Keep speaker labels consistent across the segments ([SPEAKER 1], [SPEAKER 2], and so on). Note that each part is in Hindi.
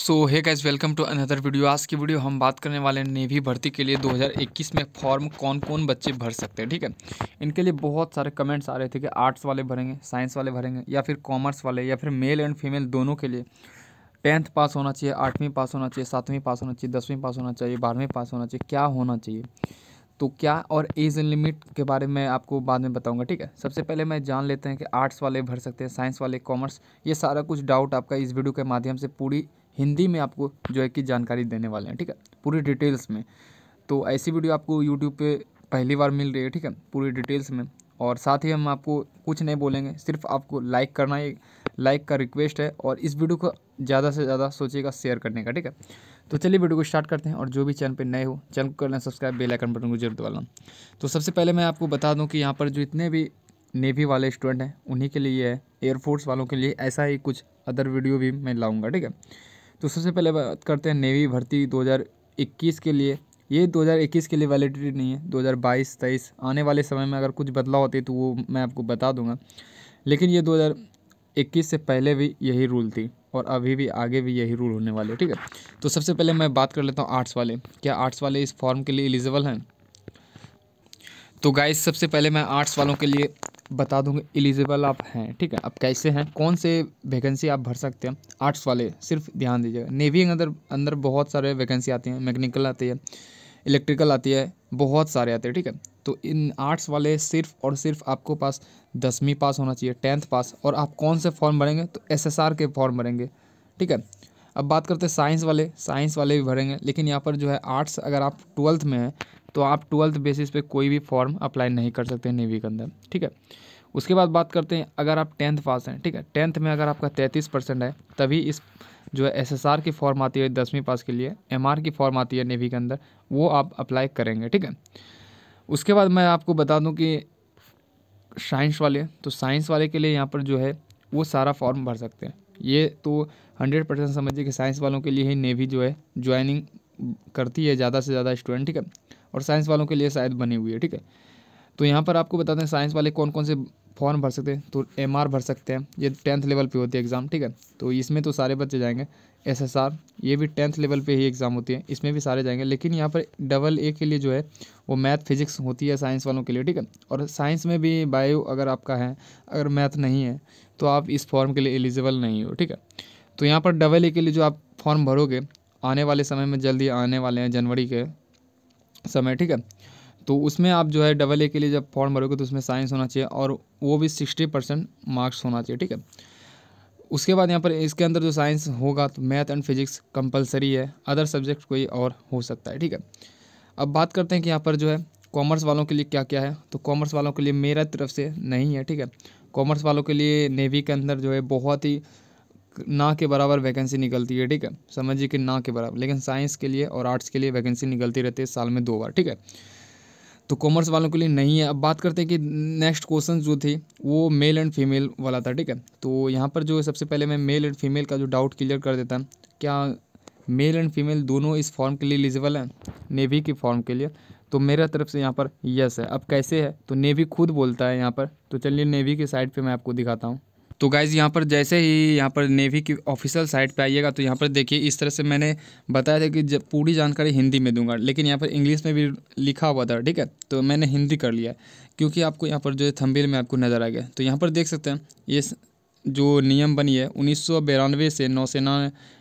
[SPEAKER 1] so hi guys welcome to another video आज की वीडियो हम बात करने वाले हैं नेवी भर्ती के लिए 2021 में फॉर्म कौन कौन बच्चे भर सकते हैं ठीक है इनके लिए बहुत सारे कमेंट्स आ रहे थे कि आर्ट्स वाले भरेंगे साइंस वाले भरेंगे या फिर कॉमर्स वाले या फिर मेल एंड फीमेल दोनों के लिए टेंथ पास होना चाहिए आठवीं पास होना चाहिए सातवीं पास होना चाहिए दसवीं पास होना चाहिए बारहवीं पास होना चाहिए क्या होना चाहिए तो क्या और एज लिमिट के बारे में आपको बाद में बताऊंगा ठीक है सबसे पहले मैं जान लेते हैं कि आर्ट्स वाले भर सकते हैं साइंस वाले कॉमर्स ये सारा कुछ डाउट आपका इस वीडियो के माध्यम से पूरी हिंदी में आपको जो है कि जानकारी देने वाले हैं ठीक है पूरी डिटेल्स में तो ऐसी वीडियो आपको यूट्यूब पे पहली बार मिल रही है ठीक है पूरी डिटेल्स में और साथ ही हम आपको कुछ नहीं बोलेंगे सिर्फ आपको लाइक करना है लाइक का रिक्वेस्ट है और इस वीडियो को ज़्यादा से ज़्यादा सोचिएगा शेयर करने का ठीक है तो चलिए वीडियो को स्टार्ट करते हैं और जो भी चैनल पे नए हो चैनल को कर लें सब्सक्राइब बेल आइकन बटन को जरूर दबाना तो सबसे पहले मैं आपको बता दूं कि यहाँ पर जो इतने भी नेवी वाले स्टूडेंट हैं उन्हीं के लिए है एयरफोर्स वालों के लिए ऐसा ही कुछ अदर वीडियो भी मैं लाऊँगा ठीक है तो सबसे पहले बात करते हैं नेवी भर्ती 2021 के लिए ये 2021 के लिए वैलिडिटी नहीं है 2022 हज़ार आने वाले समय में अगर कुछ बदलाव होते तो वो मैं आपको बता दूंगा लेकिन ये 2021 से पहले भी यही रूल थी और अभी भी आगे भी यही रूल होने वाले ठीक है तो सबसे पहले मैं बात कर लेता हूँ आर्ट्स वाले क्या आर्ट्स वाले इस फॉर्म के लिए एलिजिबल हैं तो गाइस सबसे पहले मैं आर्ट्स वालों के लिए बता दूंगा एलिजिबल आप हैं ठीक है अब कैसे हैं कौन से वैकेंसी आप भर सकते हैं आर्ट्स वाले सिर्फ ध्यान दीजिएगा नेवी के अंदर अंदर बहुत सारे वैकेंसी आती हैं मैकेनिकल आती है इलेक्ट्रिकल आती है बहुत सारे आते हैं ठीक है तो इन आर्ट्स वाले सिर्फ और सिर्फ आपको पास दसवीं पास होना चाहिए टेंथ पास और आप कौन से फॉर्म भरेंगे तो एस के फॉर्म भरेंगे ठीक है अब बात करते हैं साइंस वाले साइंस वाले भी भरेंगे लेकिन यहाँ पर जो है आर्ट्स अगर आप ट्वेल्थ में हैं तो आप ट्वेल्थ बेसिस पे कोई भी फॉर्म अप्लाई नहीं कर सकते नेवी के अंदर ठीक है उसके बाद बात करते हैं अगर आप टेंथ पास हैं ठीक है टेंथ में अगर आपका तैंतीस परसेंट है तभी इस जो है एस की फॉर्म आती है दसवीं पास के लिए एम की फॉर्म आती है नेवी के अंदर वो आप अप्लाई करेंगे ठीक है उसके बाद मैं आपको बता दूँ कि साइंस वाले तो साइंस वाले के लिए यहाँ पर जो है वो सारा फॉर्म भर सकते हैं ये तो हंड्रेड परसेंट समझिए कि साइंस वालों के लिए ही नेवी जो है ज्वाइनिंग करती है ज़्यादा से ज़्यादा स्टूडेंट ठीक है और साइंस वालों के लिए शायद बनी हुई है ठीक है तो यहाँ पर आपको बताते हैं साइंस वाले कौन कौन से फॉर्म भर सकते हैं तो एम भर सकते हैं ये टेंथ लेवल पर होती है एग्ज़ाम ठीक है तो इसमें तो सारे बच्चे जाएंगे एस ये भी टेंथ लेवल पे ही एग्ज़ाम होती है इसमें भी सारे जाएंगे लेकिन यहाँ पर डबल ए के लिए जो है वो मैथ फिजिक्स होती है साइंस वालों के लिए ठीक है और साइंस में भी बायो अगर आपका है अगर मैथ नहीं है तो आप इस फॉर्म के लिए एलिजिबल नहीं हो ठीक है तो यहाँ पर डबल ए के लिए जो आप फॉर्म भरोगे आने वाले समय में जल्दी आने वाले हैं जनवरी के समय ठीक है तो उसमें आप जो है डबल ए के लिए जब फॉर्म भरोगे तो उसमें साइंस होना चाहिए और वो भी सिक्सटी परसेंट मार्क्स होना चाहिए ठीक है उसके बाद यहाँ पर इसके अंदर जो साइंस होगा तो मैथ एंड फिजिक्स कंपलसरी है अदर सब्जेक्ट कोई और हो सकता है ठीक है अब बात करते हैं कि यहाँ पर जो है कॉमर्स वालों के लिए क्या क्या है तो कॉमर्स वालों के लिए मेरा तरफ से नहीं है ठीक है कॉमर्स वालों के लिए नेवी के अंदर जो है बहुत ही ना के बराबर वैकेंसी निकलती है ठीक है समझिए कि ना के बराबर लेकिन साइंस के लिए और आर्ट्स के लिए वैकेंसी निकलती रहती है साल में दो बार ठीक है तो कॉमर्स वालों के लिए नहीं है अब बात करते हैं कि नेक्स्ट क्वेश्चन जो थी वो मेल एंड फीमेल वाला था ठीक है तो यहाँ पर जो सबसे पहले मैं मेल एंड फीमेल का जो डाउट क्लियर कर देता हूँ क्या मेल एंड फीमेल दोनों इस फॉर्म के लिए एलिजिबल हैं नेवी के फॉर्म के लिए तो मेरा तरफ से यहाँ पर यस है अब कैसे है तो नेवी खुद बोलता है यहाँ पर तो चलिए नेवी के साइड पर मैं आपको दिखाता हूँ तो गाइज़ यहाँ पर जैसे ही यहाँ पर नेवी की ऑफिशियल साइट पे आइएगा तो यहाँ पर देखिए इस तरह से मैंने बताया था कि जब पूरी जानकारी हिंदी में दूंगा लेकिन यहाँ पर इंग्लिश में भी लिखा हुआ था ठीक है तो मैंने हिंदी कर लिया क्योंकि आपको यहाँ पर जो है थम्बेल में आपको नज़र आ गया तो यहाँ पर देख सकते हैं ये जो नियम बनी है उन्नीस से नौसेना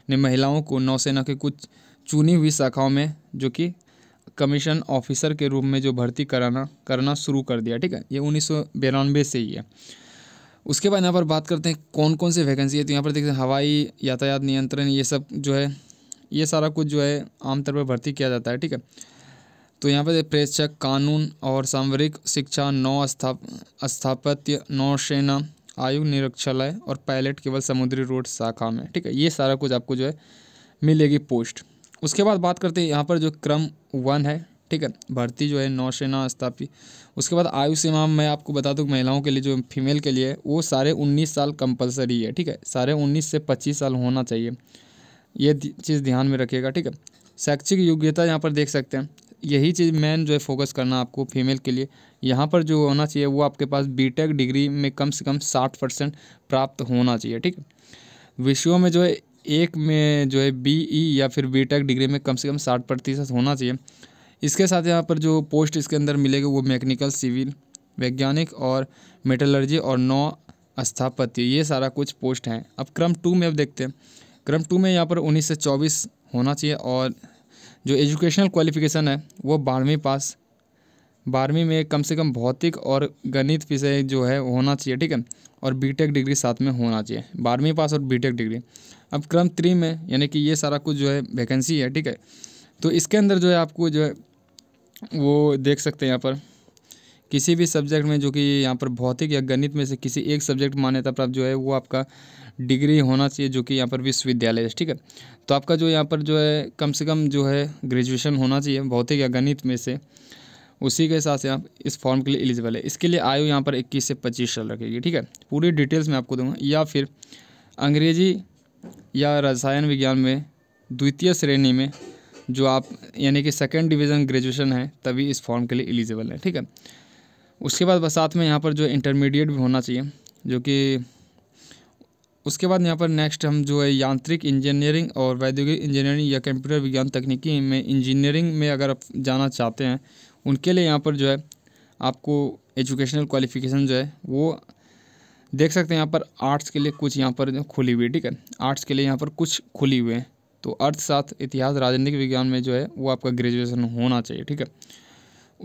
[SPEAKER 1] ने महिलाओं को नौसेना के कुछ चुनी हुई शाखाओं में जो कि कमीशन ऑफिसर के रूप में जो भर्ती कराना करना शुरू कर दिया ठीक है ये उन्नीस से ही है उसके बाद यहाँ पर बात करते हैं कौन कौन से वैकेंसी है तो यहाँ पर देखते हैं हवाई यातायात नियंत्रण ये सब जो है ये सारा कुछ जो है आमतौर पर भर्ती किया जाता है ठीक है तो यहाँ पर प्रेक्षक कानून और सामरिक शिक्षा नौ स्थाप स्थापत्य नौसेना आयु निरक्षालय और पायलट केवल समुद्री रोड शाखा में ठीक है ये सारा कुछ आपको जो है मिलेगी पोस्ट उसके बाद बात करते हैं यहाँ पर जो क्रम वन है ठीक है भर्ती जो है नौसेना स्थापित उसके बाद आयु सीमा मैं आपको बता दूँ महिलाओं के लिए जो फीमेल के लिए वो सारे उन्नीस साल कंपलसरी है ठीक है सारे उन्नीस से पच्चीस साल होना चाहिए ये चीज़ ध्यान में रखिएगा ठीक है शैक्षिक योग्यता यहाँ पर देख सकते हैं यही चीज़ मेन जो है फोकस करना आपको फीमेल के लिए यहाँ पर जो होना चाहिए वो आपके पास बीटेक डिग्री में कम से कम साठ परसेंट प्राप्त होना चाहिए ठीक है विषयों में जो है एक में जो है बीई e या फिर बीटेक डिग्री में कम से कम साठ प्रतिशत होना चाहिए इसके साथ यहाँ पर जो पोस्ट इसके अंदर मिलेगा वो मैकेनिकल सिविल वैज्ञानिक और मेटलर्जी और नौ स्थापत्य ये सारा कुछ पोस्ट हैं अब क्रम टू में अब देखते हैं क्रम टू में यहाँ पर उन्नीस से चौबीस होना चाहिए और जो एजुकेशनल क्वालिफिकेशन है वो बारहवीं पास बारहवीं में कम से कम भौतिक और गणित विषय जो है होना चाहिए ठीक है और बीटेक डिग्री साथ में होना चाहिए बारहवीं पास और बीटेक डिग्री अब क्रम थ्री में यानी कि ये सारा कुछ जो है वैकेंसी है ठीक है तो इसके अंदर जो है आपको जो है वो देख सकते हैं यहाँ पर किसी भी सब्जेक्ट में जो कि यहाँ पर भौतिक या गणित में से किसी एक सब्जेक्ट मान्यता प्राप्त जो है वो आपका डिग्री होना चाहिए जो कि यहाँ पर विश्वविद्यालय है ठीक है तो आपका जो यहाँ पर जो है कम से कम जो है ग्रेजुएशन होना चाहिए भौतिक या गणित में से उसी के हिसाब से आप इस फॉर्म के लिए एलिजिबल है इसके लिए आयु यहाँ पर इक्कीस से पच्चीस साल रखेगी ठीक है पूरी डिटेल्स मैं आपको दूंगा या फिर अंग्रेजी या रसायन विज्ञान में द्वितीय श्रेणी में जो आप यानी कि सेकेंड डिवीज़न ग्रेजुएशन है तभी इस फॉर्म के लिए एलिजिबल है ठीक है उसके बाद बस साथ में यहाँ पर जो इंटरमीडिएट भी होना चाहिए जो कि उसके बाद यहाँ पर नेक्स्ट हम जो है यांत्रिक इंजीनियरिंग और वैद्योगिक इंजीनियरिंग या कंप्यूटर विज्ञान तकनीकी में इंजीनियरिंग में अगर आप जाना चाहते हैं उनके लिए यहाँ पर जो है आपको एजुकेशनल क्वालिफिकेशन जो है वो देख सकते हैं यहाँ पर आर्ट्स के लिए कुछ यहाँ पर खुली हुई है ठीक है आर्ट्स के लिए यहाँ पर कुछ खुली हुए हैं तो अर्थशास्त्र इतिहास राजनीतिक विज्ञान में जो है वो आपका ग्रेजुएसन होना चाहिए ठीक है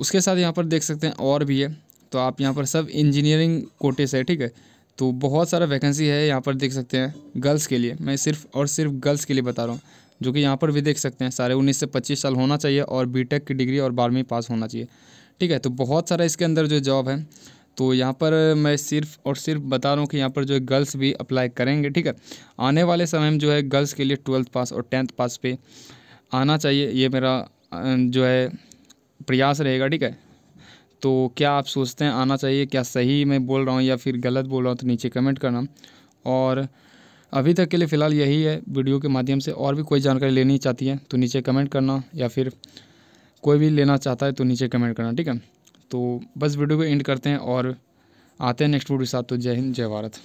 [SPEAKER 1] उसके साथ यहाँ पर देख सकते हैं और भी है तो आप यहाँ पर सब इंजीनियरिंग कोटेस है ठीक है तो बहुत सारा वैकेंसी है यहाँ पर देख सकते हैं गर्ल्स के लिए मैं सिर्फ और सिर्फ गर्ल्स के लिए बता रहा हूँ जो कि यहाँ पर भी देख सकते हैं सारे उन्नीस से पच्चीस साल होना चाहिए और बीटेक की डिग्री और बारहवीं पास होना चाहिए ठीक है तो बहुत सारा इसके अंदर जो जॉब है तो यहाँ पर मैं सिर्फ और सिर्फ बता रहा हूँ कि यहाँ पर जो है गर्ल्स भी अप्लाई करेंगे ठीक है आने वाले समय में जो है गर्ल्स के लिए ट्वेल्थ पास और टेंथ पास पे आना चाहिए ये मेरा जो है प्रयास रहेगा ठीक है तो क्या आप सोचते हैं आना चाहिए क्या सही मैं बोल रहा हूँ या फिर गलत बोल रहा हूँ तो नीचे कमेंट करना और अभी तक के लिए फ़िलहाल यही है वीडियो के माध्यम से और भी कोई जानकारी लेनी चाहती है तो नीचे कमेंट करना या फिर कोई भी लेना चाहता है तो नीचे कमेंट करना ठीक है तो बस वीडियो को एंड करते हैं और आते हैं नेक्स्ट वीडियो के साथ तो जय हिंद जय भारत